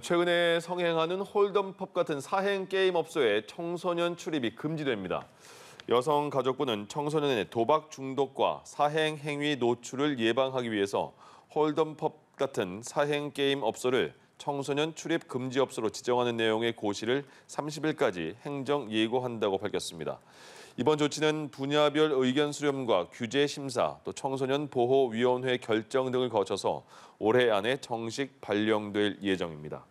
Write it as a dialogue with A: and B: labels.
A: 최근에 성행하는 홀덤펍 같은 사행 게임 업소에 청소년 출입이 금지됩니다. 여성가족부는 청소년의 도박 중독과 사행 행위 노출을 예방하기 위해서 홀덤펍 같은 사행 게임 업소를 청소년 출입 금지업소로 지정하는 내용의 고시를 30일까지 행정 예고한다고 밝혔습니다. 이번 조치는 분야별 의견 수렴과 규제 심사, 또 청소년 보호위원회 결정 등을 거쳐서 올해 안에 정식 발령될 예정입니다.